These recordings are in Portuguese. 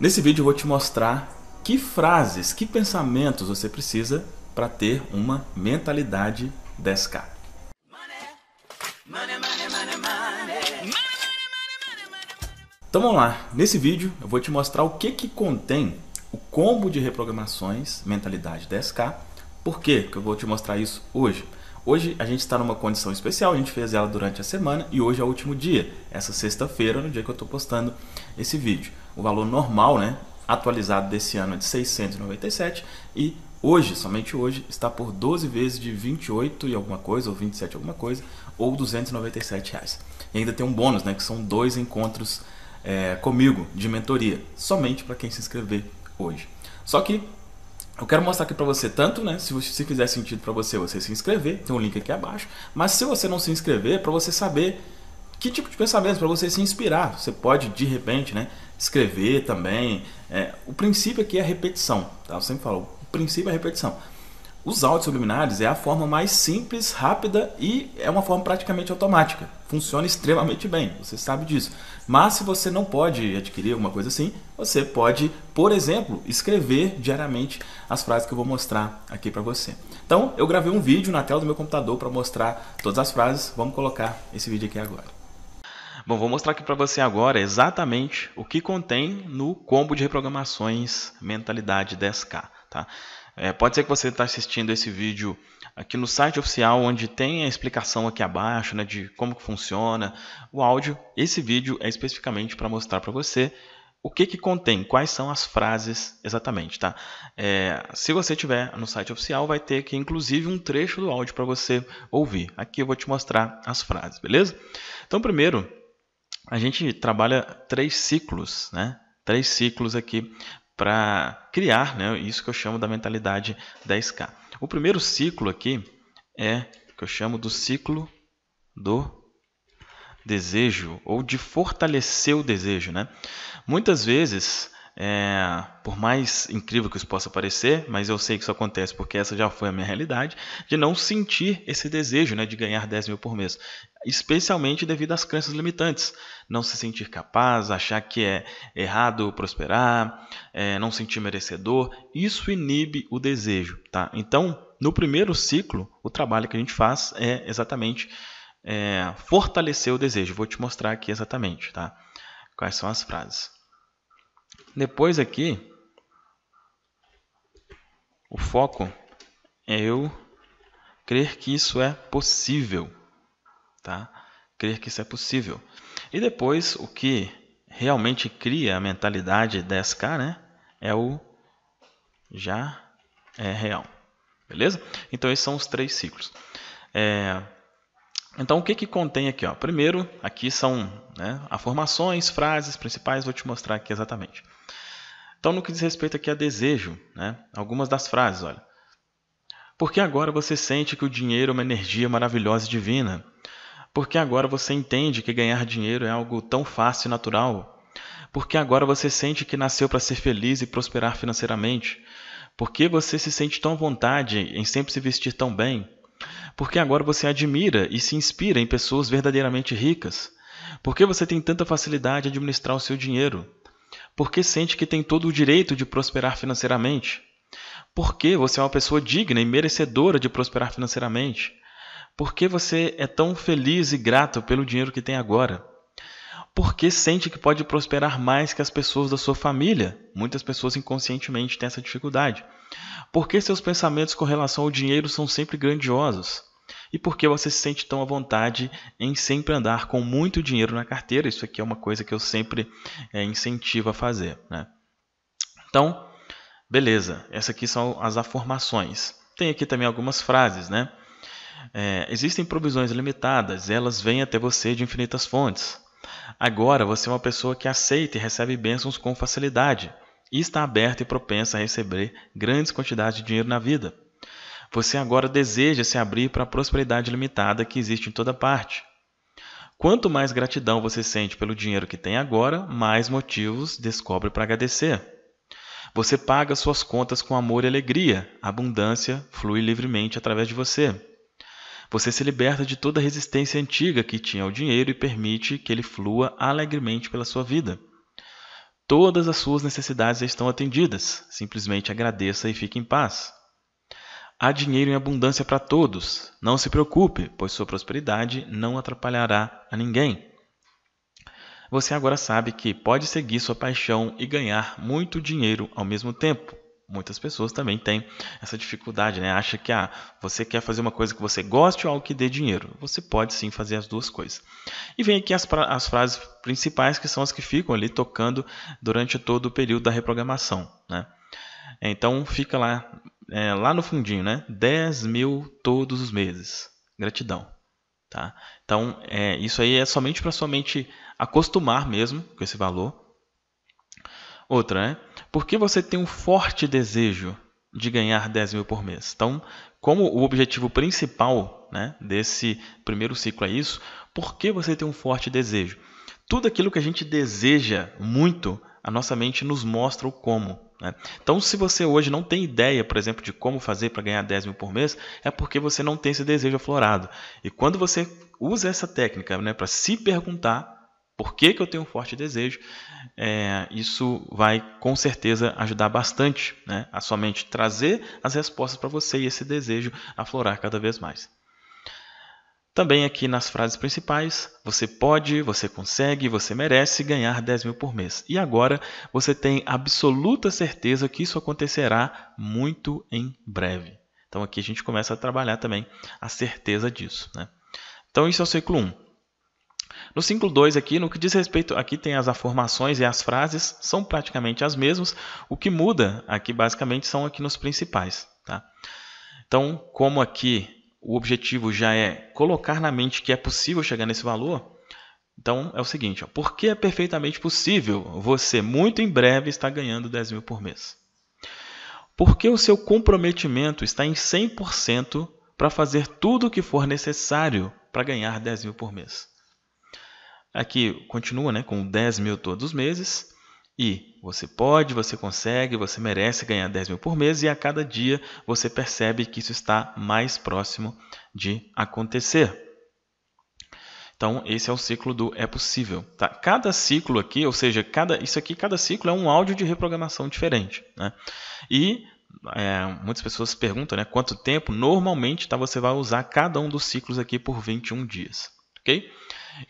Nesse vídeo eu vou te mostrar que frases, que pensamentos você precisa para ter uma mentalidade 10K. Então vamos lá, nesse vídeo eu vou te mostrar o que, que contém o combo de reprogramações mentalidade 10K. Por quê que eu vou te mostrar isso hoje? Hoje a gente está numa condição especial, a gente fez ela durante a semana e hoje é o último dia, essa sexta-feira, no é dia que eu estou postando esse vídeo. O valor normal, né, atualizado desse ano é de 697 e hoje, somente hoje, está por 12 vezes de 28 e alguma coisa, ou 27 alguma coisa, ou 297 reais. E ainda tem um bônus, né, que são dois encontros é, comigo de mentoria, somente para quem se inscrever hoje. Só que eu quero mostrar aqui para você tanto, né, se, se fizer sentido para você, você se inscrever, tem um link aqui abaixo, mas se você não se inscrever, para você saber que tipo de pensamento para você se inspirar. Você pode, de repente, né, escrever também. É, o princípio aqui é a repetição. Tá? Eu sempre falo, o princípio é a repetição. Os áudios subliminares é a forma mais simples, rápida e é uma forma praticamente automática. Funciona extremamente bem, você sabe disso. Mas se você não pode adquirir alguma coisa assim, você pode, por exemplo, escrever diariamente as frases que eu vou mostrar aqui para você. Então, eu gravei um vídeo na tela do meu computador para mostrar todas as frases. Vamos colocar esse vídeo aqui agora. Bom, vou mostrar aqui para você agora exatamente o que contém no combo de reprogramações mentalidade 10K. Tá? É, pode ser que você está assistindo esse vídeo aqui no site oficial, onde tem a explicação aqui abaixo né, de como que funciona o áudio. Esse vídeo é especificamente para mostrar para você o que, que contém, quais são as frases exatamente. Tá? É, se você tiver no site oficial, vai ter aqui inclusive um trecho do áudio para você ouvir. Aqui eu vou te mostrar as frases, beleza? Então, primeiro, a gente trabalha três ciclos, né? Três ciclos aqui para criar, né? Isso que eu chamo da mentalidade 10K. O primeiro ciclo aqui é que eu chamo do ciclo do desejo ou de fortalecer o desejo, né? Muitas vezes é, por mais incrível que isso possa parecer, mas eu sei que isso acontece porque essa já foi a minha realidade, de não sentir esse desejo né, de ganhar 10 mil por mês. Especialmente devido às crenças limitantes. Não se sentir capaz, achar que é errado prosperar, é, não sentir merecedor. Isso inibe o desejo. Tá? Então, no primeiro ciclo, o trabalho que a gente faz é exatamente é, fortalecer o desejo. Vou te mostrar aqui exatamente tá? quais são as frases. Depois aqui, o foco é eu crer que isso é possível, tá? Crer que isso é possível. E depois o que realmente cria a mentalidade 10K, né? É o já é real. Beleza? Então esses são os três ciclos. É, então, o que, que contém aqui? Ó? Primeiro, aqui são né, afirmações, frases principais, vou te mostrar aqui exatamente. Então, no que diz respeito aqui a desejo, né? algumas das frases, olha. Porque agora você sente que o dinheiro é uma energia maravilhosa e divina. Porque agora você entende que ganhar dinheiro é algo tão fácil e natural. Porque agora você sente que nasceu para ser feliz e prosperar financeiramente. Porque você se sente tão à vontade em sempre se vestir tão bem. Porque agora você admira e se inspira em pessoas verdadeiramente ricas. Porque você tem tanta facilidade em administrar o seu dinheiro porque sente que tem todo o direito de prosperar financeiramente, porque você é uma pessoa digna e merecedora de prosperar financeiramente, porque você é tão feliz e grato pelo dinheiro que tem agora, porque sente que pode prosperar mais que as pessoas da sua família. Muitas pessoas inconscientemente têm essa dificuldade. Porque seus pensamentos com relação ao dinheiro são sempre grandiosos e por que você se sente tão à vontade em sempre andar com muito dinheiro na carteira. Isso aqui é uma coisa que eu sempre é, incentivo a fazer. Né? Então, beleza, essas aqui são as afirmações. Tem aqui também algumas frases, né? É, existem provisões limitadas, elas vêm até você de infinitas fontes. Agora você é uma pessoa que aceita e recebe bênçãos com facilidade e está aberta e propensa a receber grandes quantidades de dinheiro na vida. Você agora deseja se abrir para a prosperidade limitada que existe em toda parte. Quanto mais gratidão você sente pelo dinheiro que tem agora, mais motivos descobre para agradecer. Você paga suas contas com amor e alegria, a abundância flui livremente através de você. Você se liberta de toda a resistência antiga que tinha ao dinheiro e permite que ele flua alegremente pela sua vida. Todas as suas necessidades estão atendidas, simplesmente agradeça e fique em paz. Há dinheiro em abundância para todos. Não se preocupe, pois sua prosperidade não atrapalhará a ninguém. Você agora sabe que pode seguir sua paixão e ganhar muito dinheiro ao mesmo tempo. Muitas pessoas também têm essa dificuldade, né? Acha que ah, você quer fazer uma coisa que você goste ou algo que dê dinheiro. Você pode sim fazer as duas coisas. E vem aqui as, as frases principais que são as que ficam ali tocando durante todo o período da reprogramação, né? Então fica lá é, lá no fundinho, né? 10 mil todos os meses. Gratidão. Tá? Então, é, isso aí é somente para sua mente acostumar mesmo com esse valor. Outra, né? Por que você tem um forte desejo de ganhar 10 mil por mês? Então, como o objetivo principal né, desse primeiro ciclo é isso, por que você tem um forte desejo? Tudo aquilo que a gente deseja muito, a nossa mente nos mostra o como. Né? Então, se você hoje não tem ideia, por exemplo, de como fazer para ganhar 10 mil por mês, é porque você não tem esse desejo aflorado. E quando você usa essa técnica né, para se perguntar por que, que eu tenho um forte desejo, é, isso vai com certeza ajudar bastante né, a sua mente trazer as respostas para você e esse desejo aflorar cada vez mais. Também aqui nas frases principais, você pode, você consegue, você merece ganhar 10 mil por mês. E agora você tem absoluta certeza que isso acontecerá muito em breve. Então aqui a gente começa a trabalhar também a certeza disso. Né? Então isso é o ciclo 1. No ciclo 2 aqui, no que diz respeito, aqui tem as afirmações e as frases, são praticamente as mesmas. O que muda aqui basicamente são aqui nos principais. Tá? Então, como aqui o objetivo já é colocar na mente que é possível chegar nesse valor, então é o seguinte: ó, porque é perfeitamente possível você muito em breve estar ganhando 10 mil por mês? Porque o seu comprometimento está em 100% para fazer tudo o que for necessário para ganhar 10 mil por mês. Aqui continua né, com 10 mil todos os meses. E você pode, você consegue, você merece ganhar 10 mil por mês e a cada dia você percebe que isso está mais próximo de acontecer. Então, esse é o ciclo do é possível. Tá? Cada ciclo aqui, ou seja, cada, isso aqui, cada ciclo é um áudio de reprogramação diferente. Né? E é, muitas pessoas perguntam né, quanto tempo normalmente tá, você vai usar cada um dos ciclos aqui por 21 dias. ok?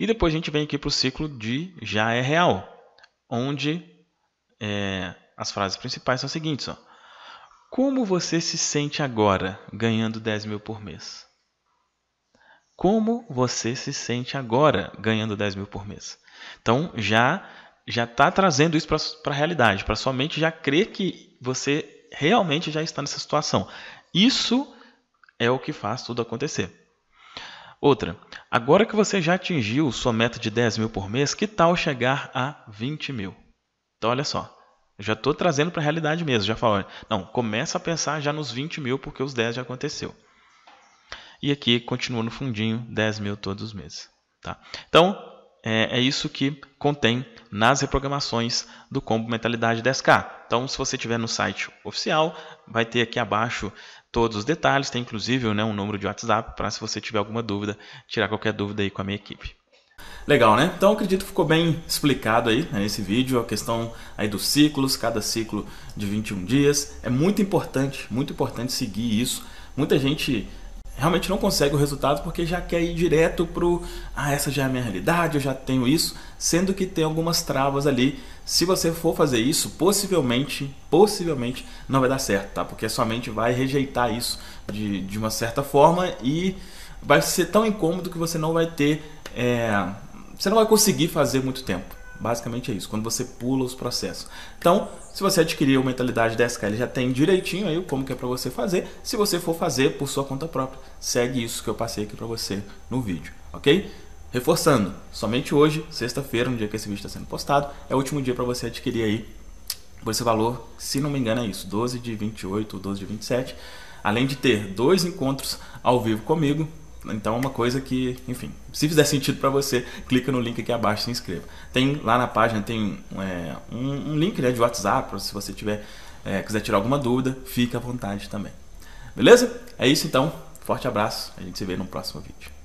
E depois a gente vem aqui para o ciclo de já é real, onde é, as frases principais são as seguintes: ó. Como você se sente agora ganhando 10 mil por mês? Como você se sente agora ganhando 10 mil por mês? Então já já está trazendo isso para a realidade, para sua mente já crer que você realmente já está nessa situação. Isso é o que faz tudo acontecer. Outra, agora que você já atingiu sua meta de 10 mil por mês, que tal chegar a 20 mil? Então, olha só. já estou trazendo para a realidade mesmo. Já falo, não, começa a pensar já nos 20 mil, porque os 10 já aconteceu. E aqui continua no fundinho, 10 mil todos os meses. Tá? Então, é, é, isso que contém nas reprogramações do combo Mentalidade 10K. Então, se você estiver no site oficial, vai ter aqui abaixo todos os detalhes. Tem inclusive né, um número de WhatsApp para, se você tiver alguma dúvida, tirar qualquer dúvida aí com a minha equipe. Legal, né? Então acredito que ficou bem explicado aí nesse né, vídeo a questão aí dos ciclos, cada ciclo de 21 dias. É muito importante, muito importante seguir isso. Muita gente realmente não consegue o resultado porque já quer ir direto pro ah, essa já é a minha realidade, eu já tenho isso, sendo que tem algumas travas ali. Se você for fazer isso, possivelmente, possivelmente não vai dar certo, tá? Porque a sua mente vai rejeitar isso de, de uma certa forma e vai ser tão incômodo que você não vai ter é, você não vai conseguir fazer muito tempo. Basicamente é isso, quando você pula os processos. Então, se você adquirir a mentalidade 10K, ele já tem direitinho aí como que é para você fazer. Se você for fazer por sua conta própria, segue isso que eu passei aqui para você no vídeo, ok? Reforçando, somente hoje, sexta-feira, no dia que esse vídeo está sendo postado, é o último dia para você adquirir aí esse valor, se não me engano é isso, 12 de 28 ou 12 de 27. Além de ter dois encontros ao vivo comigo, então é uma coisa que, enfim, se fizer sentido para você, clica no link aqui abaixo e se inscreva. Tem lá na página tem é, um, um, link né, de WhatsApp, se você tiver é, quiser tirar alguma dúvida, fica à vontade também. Beleza? É isso então. Forte abraço. A gente se vê no próximo vídeo.